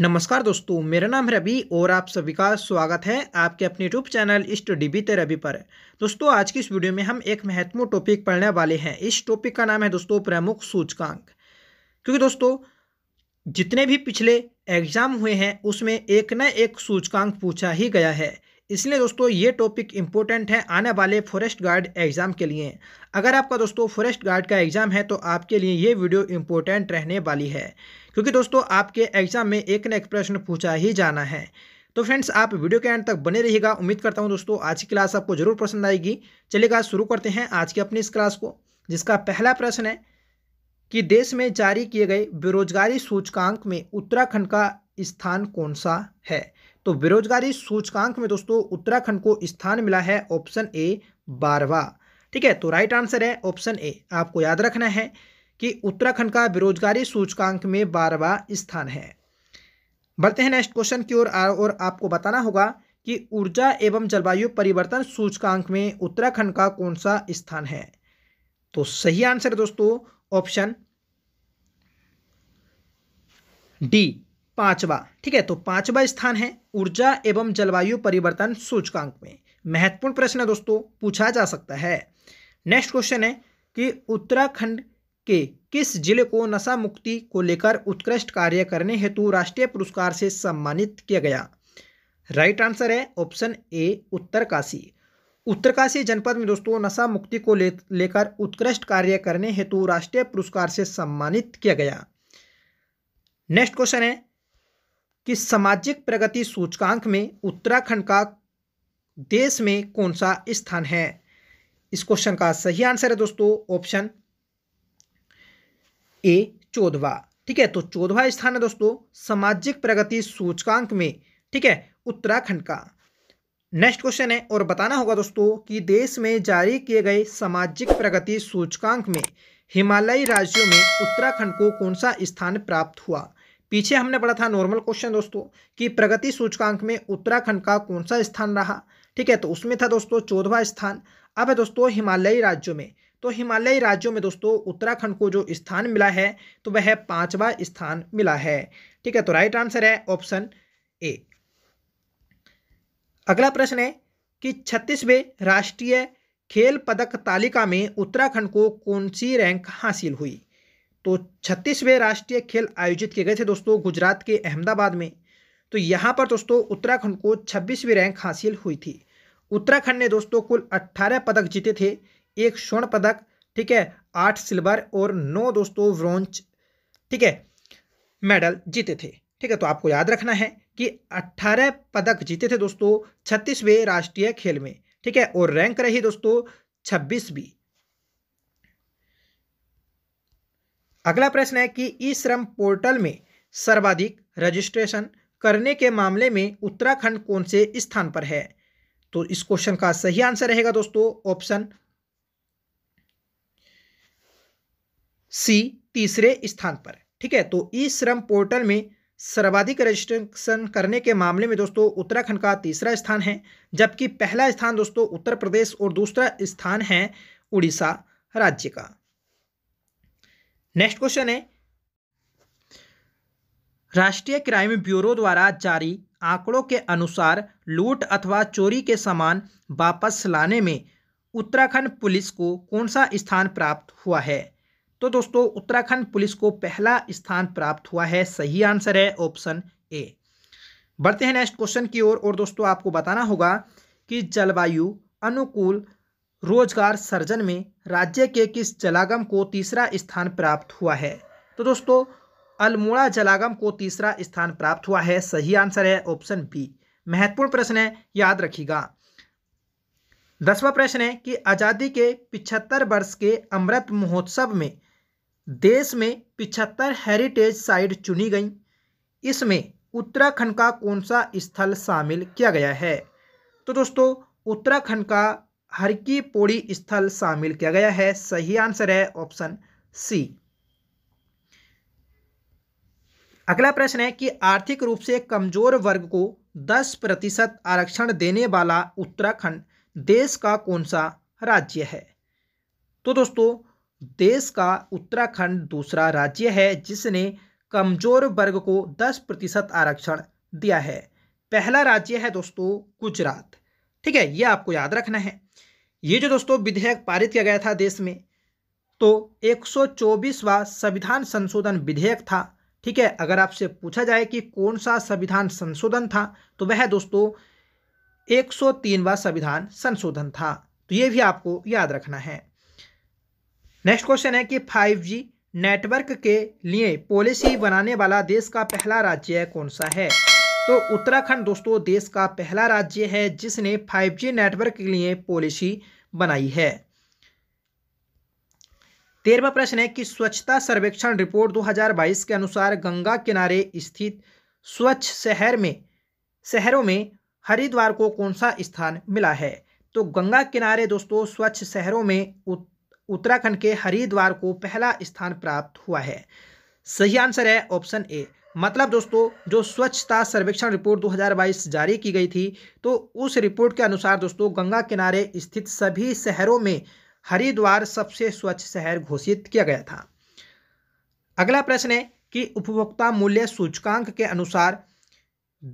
नमस्कार दोस्तों मेरा नाम है रवि और आप सभी का स्वागत है आपके अपने YouTube channel study with Ravi पर दोस्तों आज की इस वीडियो में हम एक महत्वपूर्ण टॉपिक पढ़ने वाले हैं इस टॉपिक का नाम है दोस्तों प्रमुख सूचकांक क्योंकि दोस्तों जितने भी पिछले एग्जाम हुए हैं उसमें एक न एक सूचकांक पूछा ही गया है इसलिए दोस्तों ये टॉपिक इंपॉर्टेंट है आने वाले फॉरेस्ट गार्ड एग्ज़ाम के लिए अगर आपका दोस्तों फॉरेस्ट गार्ड का एग्ज़ाम है तो आपके लिए ये वीडियो इंपॉर्टेंट रहने वाली है क्योंकि दोस्तों आपके एग्ज़ाम में एक न एक प्रश्न पूछा ही जाना है तो फ्रेंड्स आप वीडियो के एंड तक बने रहिएगा उम्मीद करता हूँ दोस्तों आज की क्लास आपको जरूर पसंद आएगी चलेगा शुरू करते हैं आज की अपनी इस क्लास को जिसका पहला प्रश्न है कि देश में जारी किए गए बेरोजगारी सूचकांक में उत्तराखंड का स्थान कौन सा है तो बेरोजगारी सूचकांक में दोस्तों उत्तराखंड को स्थान मिला है ऑप्शन ए बारवा ठीक है तो राइट आंसर है ऑप्शन ए आपको याद रखना है कि उत्तराखंड का बेरोजगारी सूचकांक में बारवा स्थान है बढ़ते हैं नेक्स्ट क्वेश्चन की ओर और, और आपको बताना होगा कि ऊर्जा एवं जलवायु परिवर्तन सूचकांक में उत्तराखंड का कौन सा स्थान है तो सही आंसर दोस्तों ऑप्शन डी पांचवा ठीक है तो पांचवा स्थान है ऊर्जा एवं जलवायु परिवर्तन सूचकांक में महत्वपूर्ण प्रश्न है दोस्तों पूछा जा सकता है नेक्स्ट क्वेश्चन है कि उत्तराखंड के किस जिले को नशा मुक्ति को लेकर उत्कृष्ट कार्य करने हेतु राष्ट्रीय पुरस्कार से सम्मानित किया गया राइट right आंसर है ऑप्शन ए उत्तरकाशी उत्तरकाशी जनपद में दोस्तों नशा मुक्ति को लेकर उत्कृष्ट कार्य करने हेतु राष्ट्रीय पुरस्कार से सम्मानित किया गया नेक्स्ट क्वेश्चन है कि सामाजिक प्रगति सूचकांक में उत्तराखंड का देश में कौन सा स्थान है इस क्वेश्चन का सही आंसर है दोस्तों ऑप्शन ए चौदवा ठीक है तो चौदवा स्थान है दोस्तों सामाजिक प्रगति सूचकांक में ठीक है उत्तराखंड का नेक्स्ट क्वेश्चन है और बताना होगा दोस्तों कि देश में जारी किए गए सामाजिक प्रगति सूचकांक में हिमालयी राज्यों में उत्तराखंड को कौन सा स्थान प्राप्त हुआ पीछे हमने पढ़ा था नॉर्मल क्वेश्चन दोस्तों कि प्रगति सूचकांक में उत्तराखंड का कौन सा स्थान रहा ठीक है तो उसमें था दोस्तों चौदवा स्थान अब है दोस्तों हिमालयी राज्यों में तो हिमालयी राज्यों में दोस्तों उत्तराखंड को जो स्थान मिला है तो वह पांचवा स्थान मिला है ठीक है तो राइट आंसर है ऑप्शन ए अगला प्रश्न है कि छत्तीसवें राष्ट्रीय खेल पदक तालिका में उत्तराखंड को कौन सी रैंक हासिल हुई तो छत्तीसवें राष्ट्रीय खेल आयोजित किए गए थे दोस्तों गुजरात के अहमदाबाद में तो यहाँ पर दोस्तों उत्तराखंड को छब्बीसवीं रैंक हासिल हुई थी उत्तराखंड ने दोस्तों कुल अट्ठारह पदक जीते थे एक स्वर्ण पदक ठीक है आठ सिल्वर और नौ दोस्तों ब्रॉन्ज ठीक है मेडल जीते थे ठीक है तो आपको याद रखना है कि अट्ठारह पदक जीते थे दोस्तों छत्तीसवें राष्ट्रीय खेल में ठीक है और रैंक रही दोस्तों छब्बीसवीं अगला प्रश्न है कि ई श्रम पोर्टल में सर्वाधिक रजिस्ट्रेशन करने के मामले में उत्तराखंड कौन से स्थान पर है तो इस क्वेश्चन का सही आंसर रहेगा दोस्तों ऑप्शन सी तीसरे स्थान पर ठीक है तो ई श्रम पोर्टल में सर्वाधिक रजिस्ट्रेशन करने के मामले में दोस्तों उत्तराखंड का तीसरा स्थान है जबकि पहला स्थान दोस्तों उत्तर प्रदेश और दूसरा स्थान है उड़ीसा राज्य का नेक्स्ट क्वेश्चन है राष्ट्रीय क्राइम ब्यूरो द्वारा जारी आंकड़ों के अनुसार लूट अथवा चोरी के सामान वापस लाने में उत्तराखंड पुलिस को कौन सा स्थान प्राप्त हुआ है तो दोस्तों उत्तराखंड पुलिस को पहला स्थान प्राप्त हुआ है सही आंसर है ऑप्शन ए बढ़ते हैं नेक्स्ट क्वेश्चन की ओर और, और दोस्तों आपको बताना होगा कि जलवायु अनुकूल रोजगार सर्जन में राज्य के किस जलागम को तीसरा स्थान प्राप्त हुआ है तो दोस्तों अल्मोड़ा जलागम को तीसरा स्थान प्राप्त हुआ है सही आंसर है ऑप्शन बी महत्वपूर्ण प्रश्न है याद रखिएगा दसवां प्रश्न है कि आज़ादी के पिछहत्तर वर्ष के अमृत महोत्सव में देश में पिछहत्तर हेरिटेज साइट चुनी गई इसमें उत्तराखंड का कौन सा स्थल शामिल किया गया है तो दोस्तों उत्तराखंड का हर की पौड़ी स्थल शामिल किया गया है सही आंसर है ऑप्शन सी अगला प्रश्न है कि आर्थिक रूप से कमजोर वर्ग को 10 प्रतिशत आरक्षण देने वाला उत्तराखंड देश का कौन सा राज्य है तो दोस्तों देश का उत्तराखंड दूसरा राज्य है जिसने कमजोर वर्ग को 10 प्रतिशत आरक्षण दिया है पहला राज्य है दोस्तों गुजरात ठीक है यह आपको याद रखना है ये जो दोस्तों विधेयक पारित किया गया था देश में तो 124वां संविधान संशोधन विधेयक था ठीक है अगर आपसे पूछा जाए कि कौन सा संविधान संशोधन था तो वह दोस्तों 103वां संविधान संशोधन था तो ये भी आपको याद रखना है नेक्स्ट क्वेश्चन है कि 5G नेटवर्क के लिए पॉलिसी बनाने वाला देश का पहला राज्य कौन सा है तो उत्तराखंड दोस्तों देश का पहला राज्य है जिसने 5G नेटवर्क के लिए पॉलिसी बनाई है तेरहवा प्रश्न है कि स्वच्छता सर्वेक्षण रिपोर्ट 2022 के अनुसार गंगा किनारे स्थित स्वच्छ शहर में शहरों में हरिद्वार को कौन सा स्थान मिला है तो गंगा किनारे दोस्तों स्वच्छ शहरों में उत्तराखंड के हरिद्वार को पहला स्थान प्राप्त हुआ है सही आंसर है ऑप्शन ए मतलब दोस्तों जो स्वच्छता सर्वेक्षण रिपोर्ट 2022 जारी की गई थी तो उस रिपोर्ट के अनुसार दोस्तों गंगा किनारे स्थित सभी शहरों में हरिद्वार सबसे स्वच्छ शहर घोषित किया गया था अगला प्रश्न है कि उपभोक्ता मूल्य सूचकांक के अनुसार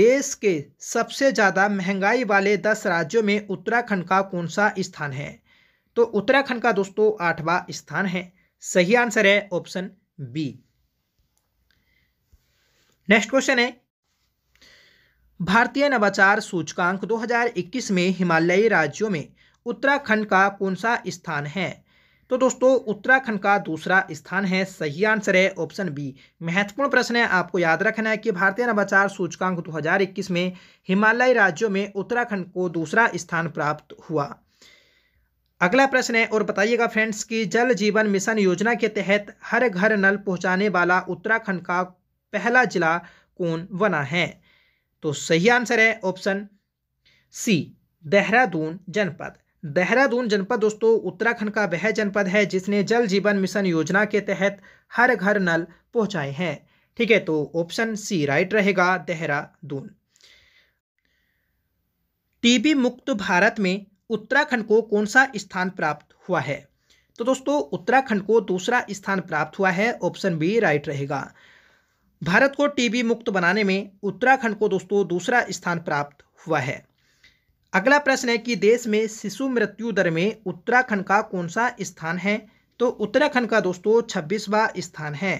देश के सबसे ज़्यादा महंगाई वाले दस राज्यों में उत्तराखंड का कौन सा स्थान है तो उत्तराखंड का दोस्तों आठवां स्थान है सही आंसर है ऑप्शन बी नेक्स्ट क्वेश्चन है भारतीय नवाचार सूचकांक 2021 में हिमालयी राज्यों में उत्तराखंड का कौन सा स्थान है तो दोस्तों उत्तराखंड का दूसरा स्थान है सही आंसर है ऑप्शन बी महत्वपूर्ण प्रश्न है आपको याद रखना है कि भारतीय नवाचार सूचकांक 2021 में हिमालयी राज्यों में उत्तराखंड को दूसरा स्थान प्राप्त हुआ अगला प्रश्न है और बताइएगा फ्रेंड्स कि जल जीवन मिशन योजना के तहत हर घर नल पहुंचाने वाला उत्तराखंड का पहला जिला कौन बना है तो सही आंसर है ऑप्शन सी देहरादून जनपद देहरादून जनपद दोस्तों उत्तराखंड का वह जनपद है जिसने जल जीवन मिशन योजना के तहत हर घर नल पहुंचाए हैं ठीक है तो ऑप्शन सी राइट रहेगा देहरादून टीबी मुक्त भारत में उत्तराखंड को कौन सा स्थान प्राप्त हुआ है तो दोस्तों उत्तराखंड को दूसरा स्थान प्राप्त हुआ है ऑप्शन बी राइट रहेगा भारत को टीबी मुक्त बनाने में उत्तराखंड को दोस्तों दूसरा स्थान प्राप्त हुआ है अगला प्रश्न है कि देश में शिशु मृत्यु दर में उत्तराखंड का कौन सा स्थान है तो उत्तराखंड का दोस्तों छब्बीसवा स्थान है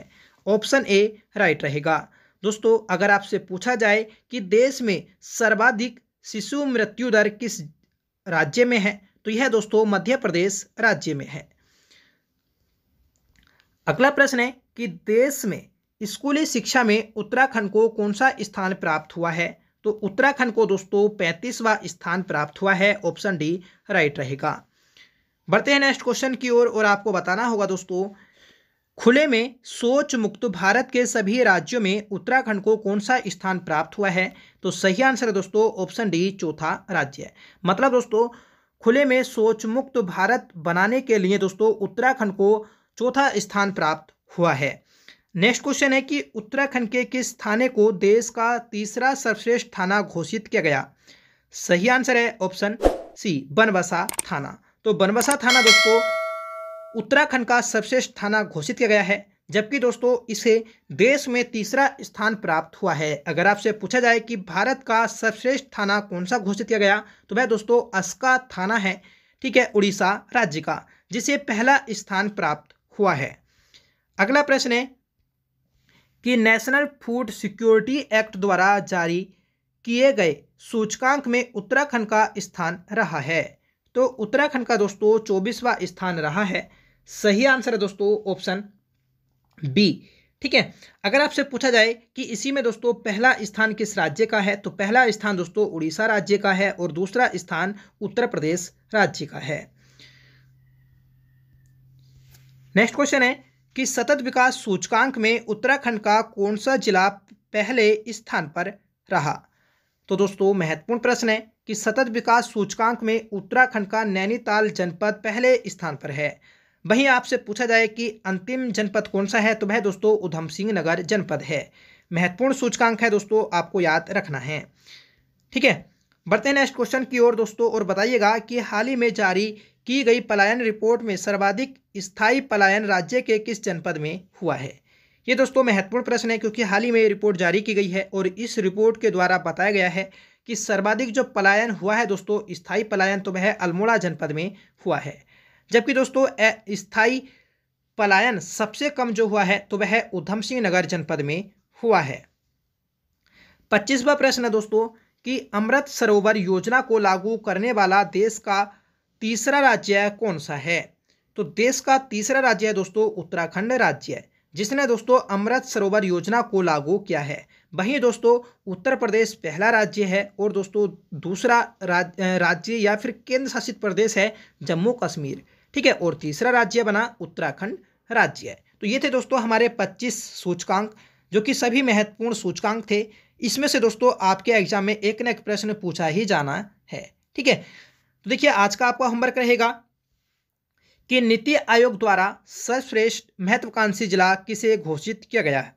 ऑप्शन ए राइट रहेगा दोस्तों अगर आपसे पूछा जाए कि देश में सर्वाधिक शिशु मृत्यु दर किस राज्य में है तो यह दोस्तों मध्य प्रदेश राज्य में है अगला प्रश्न है कि देश में स्कूली शिक्षा में उत्तराखंड को कौन सा स्थान प्राप्त हुआ है तो उत्तराखंड को दोस्तों पैंतीसवा स्थान प्राप्त हुआ है ऑप्शन डी राइट रहेगा बढ़ते हैं नेक्स्ट क्वेश्चन की ओर और, और आपको बताना होगा दोस्तों खुले में सोच मुक्त भारत के सभी राज्यों में उत्तराखंड को कौन सा स्थान प्राप्त हुआ है तो सही आंसर है दोस्तों ऑप्शन डी चौथा राज्य है मतलब दोस्तों खुले में सोच मुक्त भारत बनाने के लिए दोस्तों उत्तराखंड को चौथा स्थान प्राप्त हुआ है नेक्स्ट क्वेश्चन है कि उत्तराखंड के किस थाने को देश का तीसरा सर्वश्रेष्ठ थाना घोषित किया गया सही आंसर है ऑप्शन सी बनबसा थाना तो बनबसा थाना दोस्तों उत्तराखंड का सर्वश्रेष्ठ थाना घोषित किया गया है जबकि दोस्तों इसे देश में तीसरा स्थान प्राप्त हुआ है अगर आपसे पूछा जाए कि भारत का सर्वश्रेष्ठ थाना कौन सा घोषित किया गया तो वह दोस्तों अस्का थाना है ठीक है उड़ीसा राज्य का जिसे पहला स्थान प्राप्त हुआ है अगला प्रश्न है कि नेशनल फूड सिक्योरिटी एक्ट द्वारा जारी किए गए सूचकांक में उत्तराखंड का स्थान रहा है तो उत्तराखंड का दोस्तों चौबीसवा स्थान रहा है सही आंसर है दोस्तों ऑप्शन बी ठीक है अगर आपसे पूछा जाए कि इसी में दोस्तों पहला स्थान किस राज्य का है तो पहला स्थान दोस्तों उड़ीसा राज्य का है और दूसरा स्थान उत्तर प्रदेश राज्य का है नेक्स्ट क्वेश्चन है कि सतत विकास सूचकांक में उत्तराखंड का कौन सा जिला पहले स्थान पर रहा तो दोस्तों महत्वपूर्ण प्रश्न है कि सतत विकास सूचकांक में उत्तराखंड का नैनीताल जनपद पहले स्थान पर है वहीं आपसे पूछा जाए कि अंतिम जनपद कौन सा है तो वह दोस्तों उधम सिंह नगर जनपद है महत्वपूर्ण सूचकांक है दोस्तों आपको याद रखना है ठीक है बढ़ते हैं नेक्स्ट क्वेश्चन की ओर दोस्तों और बताइएगा कि हाल ही में जारी की गई पलायन रिपोर्ट में सर्वाधिक स्थायी पलायन राज्य के किस जनपद में हुआ है ये दोस्तों महत्वपूर्ण प्रश्न है क्योंकि हाल ही में ये रिपोर्ट जारी की गई है और इस रिपोर्ट के द्वारा बताया गया है कि सर्वाधिक जो पलायन हुआ है दोस्तों स्थायी पलायन तो वह अल्मोड़ा जनपद में हुआ है जबकि दोस्तों स्थायी पलायन सबसे कम जो हुआ है तो वह उधम सिंह नगर जनपद में हुआ है पच्चीसवा प्रश्न है दोस्तों कि अमृत सरोवर योजना को लागू करने वाला देश का तीसरा राज्य कौन सा है तो देश का तीसरा राज्य है दोस्तों उत्तराखंड राज्य है जिसने दोस्तों अमृत सरोवर योजना को लागू किया है वहीं दोस्तों उत्तर प्रदेश पहला राज्य है और दोस्तों दूसरा राज्य या फिर केंद्र शासित प्रदेश है जम्मू कश्मीर ठीक है और तीसरा राज्य बना उत्तराखंड राज्य है तो ये थे दोस्तों हमारे 25 सूचकांक जो कि सभी महत्वपूर्ण सूचकांक थे इसमें से दोस्तों आपके एग्जाम में एक न एक प्रश्न पूछा ही जाना है ठीक है तो देखिए आज का आपका होमवर्क रहेगा कि नीति आयोग द्वारा सर्वश्रेष्ठ महत्वाकांक्षी जिला किसे घोषित किया गया है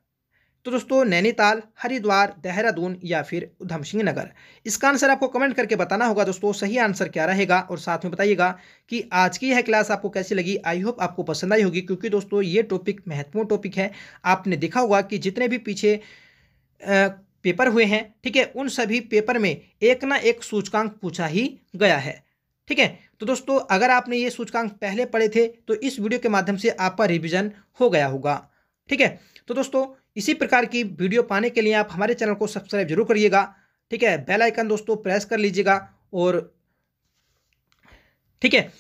तो दोस्तों नैनीताल हरिद्वार देहरादून या फिर उधम सिंह नगर इसका आंसर आपको कमेंट करके बताना होगा दोस्तों सही आंसर क्या रहेगा और साथ में बताइएगा कि आज की यह क्लास आपको कैसी लगी आई होप आपको पसंद आई होगी क्योंकि दोस्तों ये टॉपिक महत्वपूर्ण टॉपिक है आपने देखा होगा कि जितने भी पीछे आ, पेपर हुए हैं ठीक है उन सभी पेपर में एक ना एक सूचकांक पूछा ही गया है ठीक है तो दोस्तों अगर आपने ये सूचकांक पहले पढ़े थे तो इस वीडियो के माध्यम से आपका रिविजन हो गया होगा ठीक है तो दोस्तों इसी प्रकार की वीडियो पाने के लिए आप हमारे चैनल को सब्सक्राइब जरूर करिएगा ठीक है बेल आइकन दोस्तों प्रेस कर लीजिएगा और ठीक है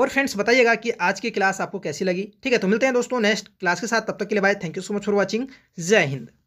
और फ्रेंड्स बताइएगा कि आज की क्लास आपको कैसी लगी ठीक है तो मिलते हैं दोस्तों नेक्स्ट क्लास के साथ तब तक के लिए bye thank you so much for watching Jai Hind